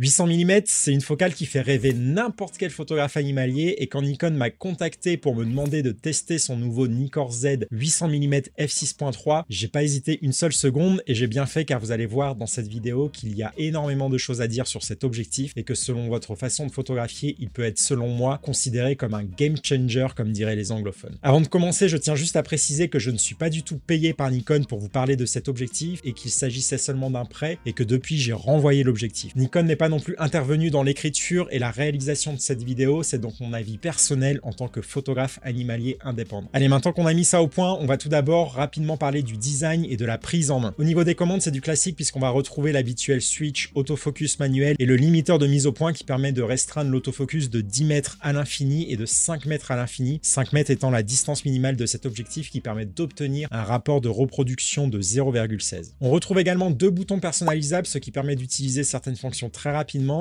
800 mm, c'est une focale qui fait rêver n'importe quel photographe animalier et quand Nikon m'a contacté pour me demander de tester son nouveau Nikkor Z 800 mm f6.3, j'ai pas hésité une seule seconde et j'ai bien fait car vous allez voir dans cette vidéo qu'il y a énormément de choses à dire sur cet objectif et que selon votre façon de photographier, il peut être selon moi considéré comme un game changer comme diraient les anglophones. Avant de commencer, je tiens juste à préciser que je ne suis pas du tout payé par Nikon pour vous parler de cet objectif et qu'il s'agissait seulement d'un prêt et que depuis j'ai renvoyé l'objectif. Nikon n'est pas non plus intervenu dans l'écriture et la réalisation de cette vidéo, c'est donc mon avis personnel en tant que photographe animalier indépendant. Allez, maintenant qu'on a mis ça au point, on va tout d'abord rapidement parler du design et de la prise en main. Au niveau des commandes, c'est du classique puisqu'on va retrouver l'habituel switch, autofocus manuel et le limiteur de mise au point qui permet de restreindre l'autofocus de 10 mètres à l'infini et de 5 mètres à l'infini, 5 mètres étant la distance minimale de cet objectif qui permet d'obtenir un rapport de reproduction de 0,16. On retrouve également deux boutons personnalisables, ce qui permet d'utiliser certaines fonctions très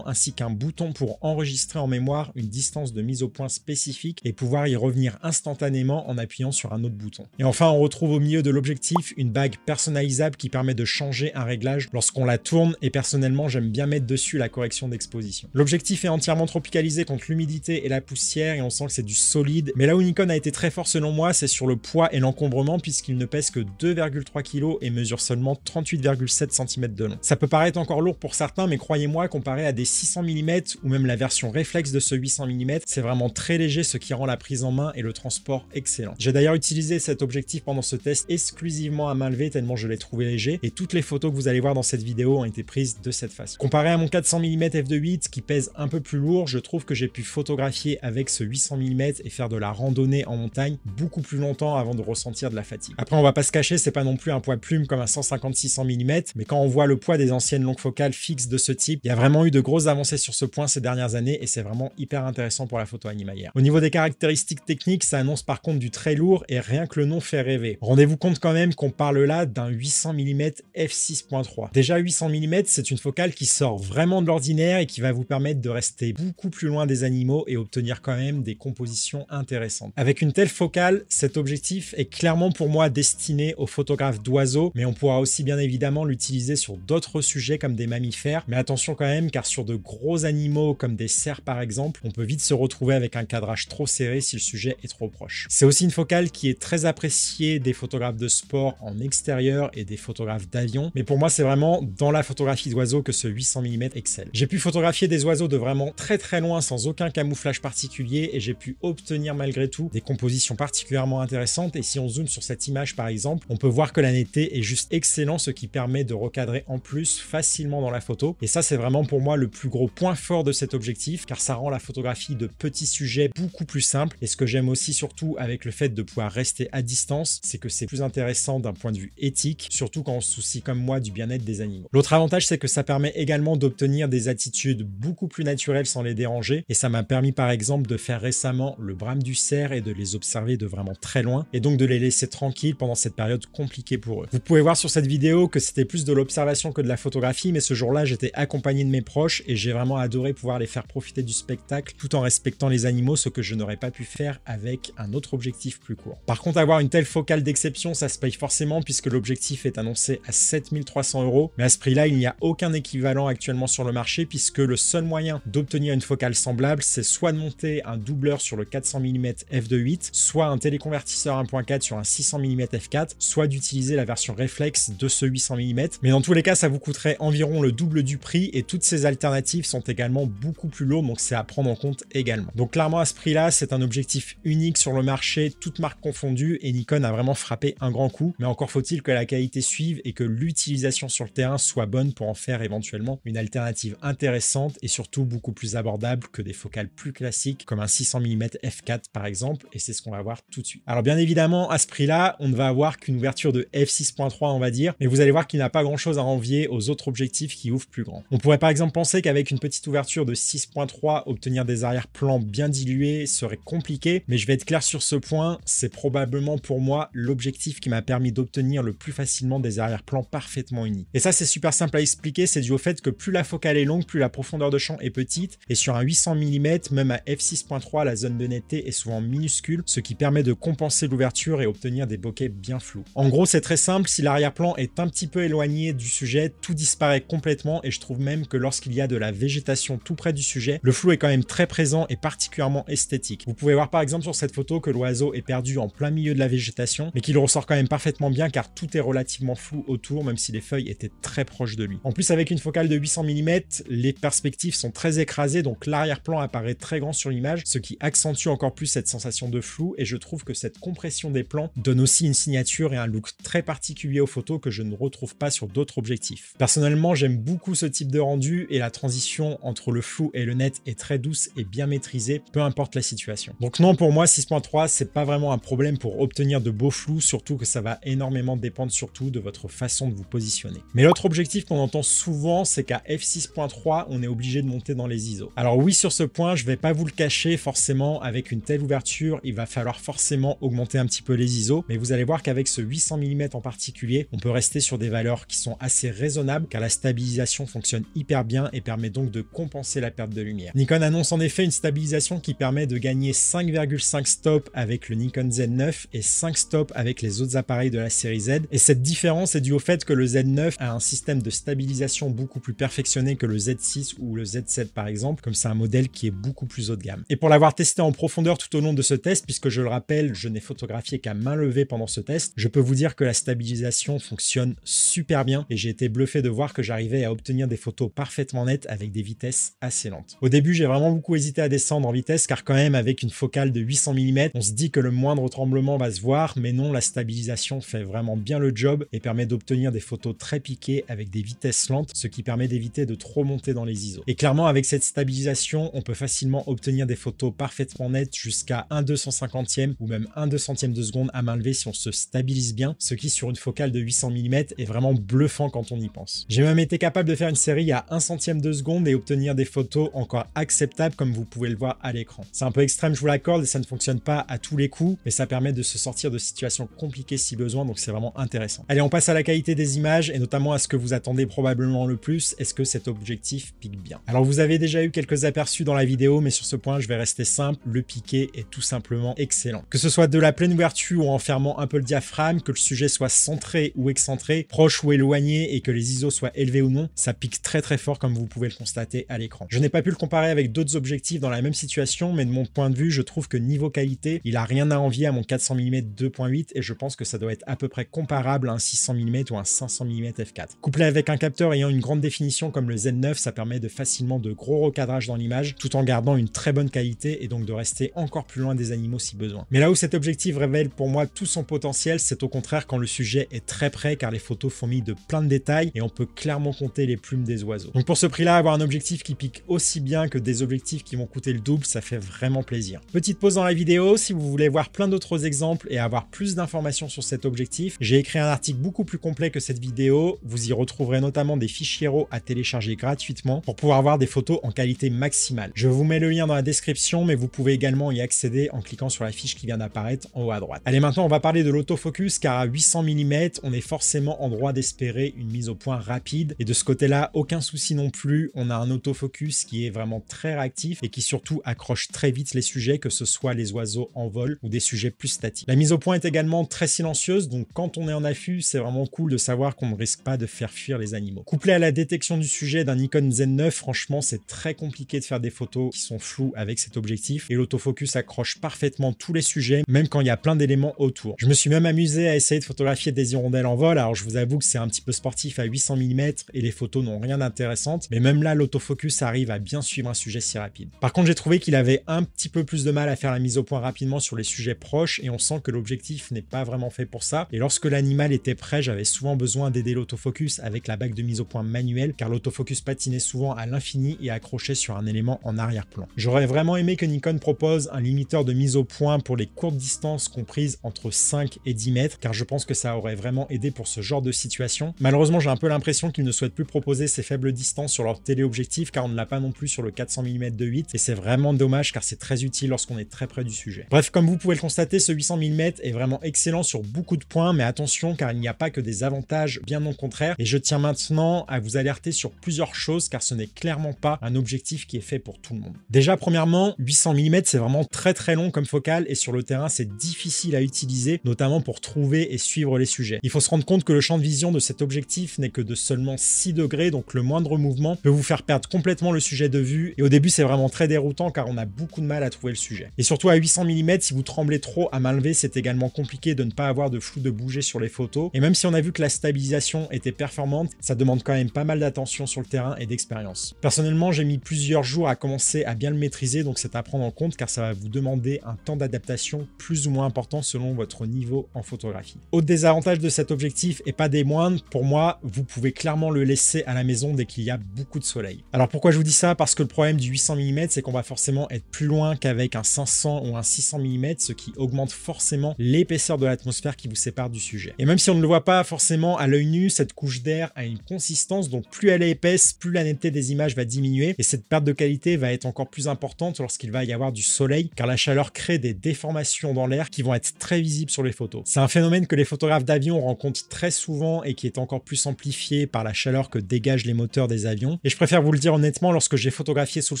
ainsi qu'un bouton pour enregistrer en mémoire une distance de mise au point spécifique et pouvoir y revenir instantanément en appuyant sur un autre bouton. Et enfin, on retrouve au milieu de l'objectif une bague personnalisable qui permet de changer un réglage lorsqu'on la tourne et personnellement j'aime bien mettre dessus la correction d'exposition. L'objectif est entièrement tropicalisé contre l'humidité et la poussière et on sent que c'est du solide, mais là où Nikon a été très fort selon moi, c'est sur le poids et l'encombrement puisqu'il ne pèse que 2,3 kg et mesure seulement 38,7 cm de long. Ça peut paraître encore lourd pour certains, mais croyez-moi comparé à des 600 mm ou même la version réflexe de ce 800 mm. C'est vraiment très léger, ce qui rend la prise en main et le transport excellent. J'ai d'ailleurs utilisé cet objectif pendant ce test exclusivement à main levée tellement je l'ai trouvé léger et toutes les photos que vous allez voir dans cette vidéo ont été prises de cette façon. Comparé à mon 400 mm f2.8 qui pèse un peu plus lourd, je trouve que j'ai pu photographier avec ce 800 mm et faire de la randonnée en montagne beaucoup plus longtemps avant de ressentir de la fatigue. Après on va pas se cacher, c'est pas non plus un poids plume comme un 150-600 mm, mais quand on voit le poids des anciennes longues focales fixes de ce type, il y a vraiment eu de grosses avancées sur ce point ces dernières années et c'est vraiment hyper intéressant pour la photo animalière. Au niveau des caractéristiques techniques, ça annonce par contre du très lourd et rien que le nom fait rêver. Rendez-vous compte quand même qu'on parle là d'un 800 mm f6.3. Déjà 800 mm, c'est une focale qui sort vraiment de l'ordinaire et qui va vous permettre de rester beaucoup plus loin des animaux et obtenir quand même des compositions intéressantes. Avec une telle focale, cet objectif est clairement pour moi destiné aux photographes d'oiseaux, mais on pourra aussi bien évidemment l'utiliser sur d'autres sujets comme des mammifères. Mais attention quand même car sur de gros animaux comme des cerfs par exemple, on peut vite se retrouver avec un cadrage trop serré si le sujet est trop proche. C'est aussi une focale qui est très appréciée des photographes de sport en extérieur et des photographes d'avion, mais pour moi c'est vraiment dans la photographie d'oiseaux que ce 800 mm excelle. J'ai pu photographier des oiseaux de vraiment très très loin sans aucun camouflage particulier et j'ai pu obtenir malgré tout des compositions particulièrement intéressantes et si on zoome sur cette image par exemple, on peut voir que la netteté est juste excellent ce qui permet de recadrer en plus facilement dans la photo et ça c'est vraiment pour moi le plus gros point fort de cet objectif car ça rend la photographie de petits sujets beaucoup plus simple et ce que j'aime aussi surtout avec le fait de pouvoir rester à distance, c'est que c'est plus intéressant d'un point de vue éthique, surtout quand on se soucie comme moi du bien-être des animaux. L'autre avantage c'est que ça permet également d'obtenir des attitudes beaucoup plus naturelles sans les déranger et ça m'a permis par exemple de faire récemment le brame du cerf et de les observer de vraiment très loin et donc de les laisser tranquilles pendant cette période compliquée pour eux. Vous pouvez voir sur cette vidéo que c'était plus de l'observation que de la photographie mais ce jour-là j'étais accompagné de mes proches et j'ai vraiment adoré pouvoir les faire profiter du spectacle tout en respectant les animaux, ce que je n'aurais pas pu faire avec un autre objectif plus court. Par contre, avoir une telle focale d'exception, ça se paye forcément puisque l'objectif est annoncé à 7300 euros, mais à ce prix-là, il n'y a aucun équivalent actuellement sur le marché puisque le seul moyen d'obtenir une focale semblable, c'est soit de monter un doubleur sur le 400 mm f2.8, soit un téléconvertisseur 1.4 sur un 600 mm f4, soit d'utiliser la version réflexe de ce 800 mm. Mais dans tous les cas, ça vous coûterait environ le double du prix et toutes ces alternatives sont également beaucoup plus lourdes, donc c'est à prendre en compte également. Donc clairement à ce prix-là, c'est un objectif unique sur le marché, toutes marques confondues, et Nikon a vraiment frappé un grand coup. Mais encore faut-il que la qualité suive et que l'utilisation sur le terrain soit bonne pour en faire éventuellement une alternative intéressante et surtout beaucoup plus abordable que des focales plus classiques comme un 600 mm f4 par exemple, et c'est ce qu'on va voir tout de suite. Alors bien évidemment, à ce prix-là, on ne va avoir qu'une ouverture de f6.3 on va dire, mais vous allez voir qu'il n'a pas grand-chose à envier aux autres objectifs qui ouvrent plus grand. On pourrait pas exemple penser qu'avec une petite ouverture de 6.3, obtenir des arrière-plans bien dilués serait compliqué, mais je vais être clair sur ce point, c'est probablement pour moi l'objectif qui m'a permis d'obtenir le plus facilement des arrière-plans parfaitement unis. Et ça c'est super simple à expliquer, c'est dû au fait que plus la focale est longue, plus la profondeur de champ est petite, et sur un 800 mm, même à f6.3, la zone de netteté est souvent minuscule, ce qui permet de compenser l'ouverture et obtenir des bokeh bien flous. En gros c'est très simple, si l'arrière-plan est un petit peu éloigné du sujet, tout disparaît complètement et je trouve même que lorsqu'il y a de la végétation tout près du sujet, le flou est quand même très présent et particulièrement esthétique. Vous pouvez voir par exemple sur cette photo que l'oiseau est perdu en plein milieu de la végétation, mais qu'il ressort quand même parfaitement bien car tout est relativement flou autour, même si les feuilles étaient très proches de lui. En plus, avec une focale de 800 mm, les perspectives sont très écrasées, donc l'arrière-plan apparaît très grand sur l'image, ce qui accentue encore plus cette sensation de flou, et je trouve que cette compression des plans donne aussi une signature et un look très particulier aux photos que je ne retrouve pas sur d'autres objectifs. Personnellement, j'aime beaucoup ce type de rendu et la transition entre le flou et le net est très douce et bien maîtrisée, peu importe la situation. Donc non, pour moi, 6.3, c'est pas vraiment un problème pour obtenir de beaux flous, surtout que ça va énormément dépendre surtout de votre façon de vous positionner. Mais l'autre objectif qu'on entend souvent, c'est qu'à f6.3, on est obligé de monter dans les ISO. Alors oui, sur ce point, je vais pas vous le cacher, forcément, avec une telle ouverture, il va falloir forcément augmenter un petit peu les ISO, mais vous allez voir qu'avec ce 800 mm en particulier, on peut rester sur des valeurs qui sont assez raisonnables, car la stabilisation fonctionne hyper bien et permet donc de compenser la perte de lumière. Nikon annonce en effet une stabilisation qui permet de gagner 5,5 stops avec le Nikon Z9 et 5 stops avec les autres appareils de la série Z. Et cette différence est due au fait que le Z9 a un système de stabilisation beaucoup plus perfectionné que le Z6 ou le Z7 par exemple, comme c'est un modèle qui est beaucoup plus haut de gamme. Et pour l'avoir testé en profondeur tout au long de ce test, puisque je le rappelle, je n'ai photographié qu'à main levée pendant ce test, je peux vous dire que la stabilisation fonctionne super bien et j'ai été bluffé de voir que j'arrivais à obtenir des photos parfaites parfaitement net avec des vitesses assez lentes. Au début, j'ai vraiment beaucoup hésité à descendre en vitesse car quand même avec une focale de 800 mm, on se dit que le moindre tremblement va se voir, mais non, la stabilisation fait vraiment bien le job et permet d'obtenir des photos très piquées avec des vitesses lentes, ce qui permet d'éviter de trop monter dans les ISO. Et clairement, avec cette stabilisation, on peut facilement obtenir des photos parfaitement nettes jusqu'à 1 250e ou même 1 200e de seconde à main levée si on se stabilise bien, ce qui sur une focale de 800 mm est vraiment bluffant quand on y pense. J'ai même été capable de faire une série à 1 centième de seconde et obtenir des photos encore acceptables comme vous pouvez le voir à l'écran. C'est un peu extrême, je vous l'accorde, et ça ne fonctionne pas à tous les coups, mais ça permet de se sortir de situations compliquées si besoin, donc c'est vraiment intéressant. Allez, on passe à la qualité des images et notamment à ce que vous attendez probablement le plus, est-ce que cet objectif pique bien Alors vous avez déjà eu quelques aperçus dans la vidéo, mais sur ce point, je vais rester simple, le piqué est tout simplement excellent. Que ce soit de la pleine ouverture ou en fermant un peu le diaphragme, que le sujet soit centré ou excentré, proche ou éloigné et que les ISO soient élevés ou non, ça pique très très fort comme vous pouvez le constater à l'écran. Je n'ai pas pu le comparer avec d'autres objectifs dans la même situation, mais de mon point de vue, je trouve que niveau qualité, il a rien à envier à mon 400 mm 2.8 et je pense que ça doit être à peu près comparable à un 600 mm ou un 500 mm f4. Couplé avec un capteur ayant une grande définition comme le Z9, ça permet de facilement de gros recadrages dans l'image tout en gardant une très bonne qualité et donc de rester encore plus loin des animaux si besoin. Mais là où cet objectif révèle pour moi tout son potentiel, c'est au contraire quand le sujet est très près car les photos font mis de plein de détails et on peut clairement compter les plumes des oiseaux. Donc pour ce prix-là, avoir un objectif qui pique aussi bien que des objectifs qui vont coûter le double, ça fait vraiment plaisir. Petite pause dans la vidéo, si vous voulez voir plein d'autres exemples et avoir plus d'informations sur cet objectif, j'ai écrit un article beaucoup plus complet que cette vidéo. Vous y retrouverez notamment des fichiers RAW à télécharger gratuitement pour pouvoir voir des photos en qualité maximale. Je vous mets le lien dans la description, mais vous pouvez également y accéder en cliquant sur la fiche qui vient d'apparaître en haut à droite. Allez, maintenant on va parler de l'autofocus, car à 800 mm, on est forcément en droit d'espérer une mise au point rapide, et de ce côté-là, aucun souci non plus, on a un autofocus qui est vraiment très réactif et qui surtout accroche très vite les sujets, que ce soit les oiseaux en vol ou des sujets plus statiques. La mise au point est également très silencieuse, donc quand on est en affût, c'est vraiment cool de savoir qu'on ne risque pas de faire fuir les animaux. Couplé à la détection du sujet d'un Nikon Z9, franchement, c'est très compliqué de faire des photos qui sont floues avec cet objectif et l'autofocus accroche parfaitement tous les sujets, même quand il y a plein d'éléments autour. Je me suis même amusé à essayer de photographier des hirondelles en vol, alors je vous avoue que c'est un petit peu sportif à 800 mm et les photos n'ont rien d'intéressant mais même là, l'autofocus arrive à bien suivre un sujet si rapide. Par contre, j'ai trouvé qu'il avait un petit peu plus de mal à faire la mise au point rapidement sur les sujets proches, et on sent que l'objectif n'est pas vraiment fait pour ça, et lorsque l'animal était prêt, j'avais souvent besoin d'aider l'autofocus avec la bague de mise au point manuelle, car l'autofocus patinait souvent à l'infini et accrochait sur un élément en arrière-plan. J'aurais vraiment aimé que Nikon propose un limiteur de mise au point pour les courtes distances comprises entre 5 et 10 mètres, car je pense que ça aurait vraiment aidé pour ce genre de situation. Malheureusement, j'ai un peu l'impression qu'il ne souhaite plus proposer ces faibles distances sur leur téléobjectif car on ne l'a pas non plus sur le 400 mm de 8 et c'est vraiment dommage car c'est très utile lorsqu'on est très près du sujet. Bref, comme vous pouvez le constater, ce 800 mm est vraiment excellent sur beaucoup de points, mais attention car il n'y a pas que des avantages, bien au contraire. Et je tiens maintenant à vous alerter sur plusieurs choses car ce n'est clairement pas un objectif qui est fait pour tout le monde. Déjà, premièrement, 800 mm c'est vraiment très très long comme focal et sur le terrain c'est difficile à utiliser, notamment pour trouver et suivre les sujets. Il faut se rendre compte que le champ de vision de cet objectif n'est que de seulement 6 degrés, donc le moindre mouvement peut vous faire perdre complètement le sujet de vue et au début c'est vraiment très déroutant car on a beaucoup de mal à trouver le sujet. Et surtout à 800 mm, si vous tremblez trop à main c'est également compliqué de ne pas avoir de flou de bouger sur les photos et même si on a vu que la stabilisation était performante, ça demande quand même pas mal d'attention sur le terrain et d'expérience. Personnellement, j'ai mis plusieurs jours à commencer à bien le maîtriser donc c'est à prendre en compte car ça va vous demander un temps d'adaptation plus ou moins important selon votre niveau en photographie. Autre désavantage de cet objectif et pas des moindres, pour moi, vous pouvez clairement le laisser à la maison dès qu'il il y a beaucoup de soleil. Alors pourquoi je vous dis ça Parce que le problème du 800 mm, c'est qu'on va forcément être plus loin qu'avec un 500 ou un 600 mm, ce qui augmente forcément l'épaisseur de l'atmosphère qui vous sépare du sujet. Et même si on ne le voit pas forcément à l'œil nu, cette couche d'air a une consistance, donc plus elle est épaisse, plus la netteté des images va diminuer, et cette perte de qualité va être encore plus importante lorsqu'il va y avoir du soleil, car la chaleur crée des déformations dans l'air qui vont être très visibles sur les photos. C'est un phénomène que les photographes d'avion rencontrent très souvent et qui est encore plus amplifié par la chaleur que dégagent les moteurs des avions. Et je préfère vous le dire honnêtement, lorsque j'ai photographié sous le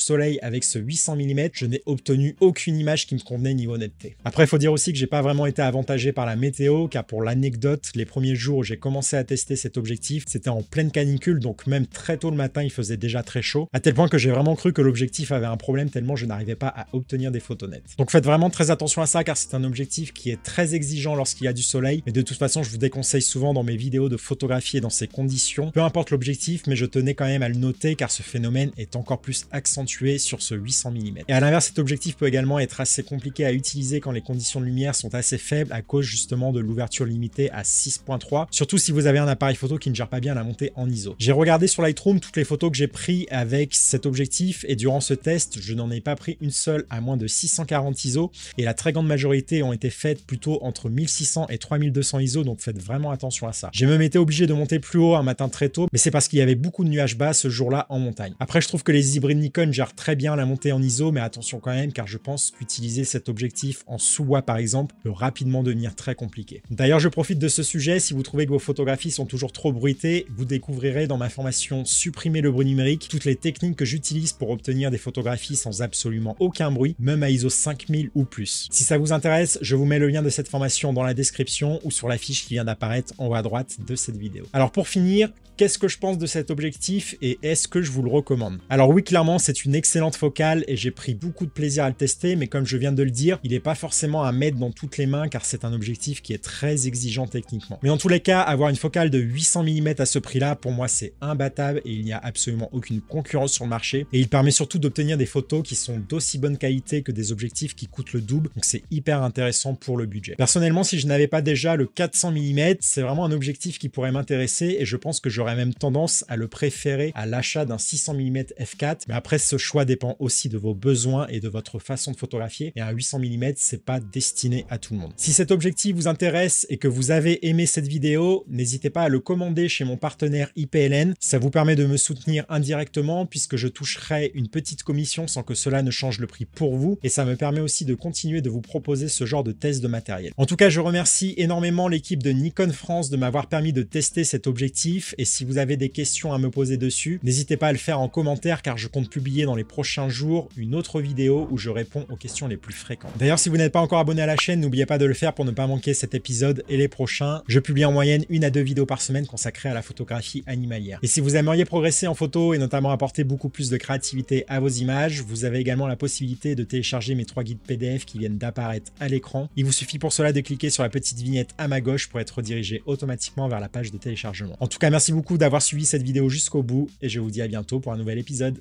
soleil avec ce 800 mm, je n'ai obtenu aucune image qui me convenait niveau netteté. Après, il faut dire aussi que j'ai pas vraiment été avantagé par la météo, car pour l'anecdote, les premiers jours où j'ai commencé à tester cet objectif, c'était en pleine canicule, donc même très tôt le matin, il faisait déjà très chaud, à tel point que j'ai vraiment cru que l'objectif avait un problème tellement je n'arrivais pas à obtenir des photos nettes. Donc faites vraiment très attention à ça, car c'est un objectif qui est très exigeant lorsqu'il y a du soleil, mais de toute façon, je vous déconseille souvent dans mes vidéos de photographier dans ces conditions, peu importe l'objectif, mais je tenais quand même à le noter car ce phénomène est encore plus accentué sur ce 800 mm. Et à l'inverse, cet objectif peut également être assez compliqué à utiliser quand les conditions de lumière sont assez faibles à cause justement de l'ouverture limitée à 6.3, surtout si vous avez un appareil photo qui ne gère pas bien la montée en ISO. J'ai regardé sur Lightroom toutes les photos que j'ai prises avec cet objectif et durant ce test, je n'en ai pas pris une seule à moins de 640 ISO et la très grande majorité ont été faites plutôt entre 1600 et 3200 ISO, donc faites vraiment attention à ça. Je me été obligé de monter plus haut un matin très tôt, mais c'est parce qu'il y avait beaucoup de nuages bas ce jour-là en montagne. Après, je trouve que les hybrides Nikon gèrent très bien la montée en ISO, mais attention quand même, car je pense qu'utiliser cet objectif en sous-bois par exemple peut rapidement devenir très compliqué. D'ailleurs, je profite de ce sujet, si vous trouvez que vos photographies sont toujours trop bruitées, vous découvrirez dans ma formation Supprimer le bruit numérique toutes les techniques que j'utilise pour obtenir des photographies sans absolument aucun bruit, même à ISO 5000 ou plus. Si ça vous intéresse, je vous mets le lien de cette formation dans la description ou sur la fiche qui vient d'apparaître en haut à droite de cette vidéo. Alors pour finir, qu'est-ce que je pense de cet objectif et est-ce que je vous le recommande Alors oui, clairement, c'est une excellente focale et j'ai pris beaucoup de plaisir à le tester, mais comme je viens de le dire, il n'est pas forcément à mettre dans toutes les mains car c'est un objectif qui est très exigeant techniquement. Mais en tous les cas, avoir une focale de 800 mm à ce prix-là, pour moi, c'est imbattable et il n'y a absolument aucune concurrence sur le marché. Et il permet surtout d'obtenir des photos qui sont d'aussi bonne qualité que des objectifs qui coûtent le double, donc c'est hyper intéressant pour le budget. Personnellement, si je n'avais pas déjà le 400 mm, c'est vraiment un objectif qui pourrait m'intéresser et je pense que j'aurais même tendance à le préférer à l'achat d'un 600 mm f4. Mais après, ce choix dépend aussi de vos besoins et de votre façon de photographier. Et un 800 mm, c'est pas destiné à tout le monde. Si cet objectif vous intéresse et que vous avez aimé cette vidéo, n'hésitez pas à le commander chez mon partenaire IPLN. Ça vous permet de me soutenir indirectement puisque je toucherai une petite commission sans que cela ne change le prix pour vous. Et ça me permet aussi de continuer de vous proposer ce genre de test de matériel. En tout cas, je remercie énormément l'équipe de Nikon France de m'avoir permis de tester cet objectif. Et si vous avez des questions à me poser dessus. N'hésitez pas à le faire en commentaire car je compte publier dans les prochains jours une autre vidéo où je réponds aux questions les plus fréquentes. D'ailleurs, si vous n'êtes pas encore abonné à la chaîne, n'oubliez pas de le faire pour ne pas manquer cet épisode et les prochains. Je publie en moyenne une à deux vidéos par semaine consacrées à la photographie animalière. Et si vous aimeriez progresser en photo et notamment apporter beaucoup plus de créativité à vos images, vous avez également la possibilité de télécharger mes trois guides PDF qui viennent d'apparaître à l'écran. Il vous suffit pour cela de cliquer sur la petite vignette à ma gauche pour être redirigé automatiquement vers la page de téléchargement. En tout cas, merci beaucoup d'avoir suivi cette vidéo jusqu'au bout et je vous dis à bientôt pour un nouvel épisode.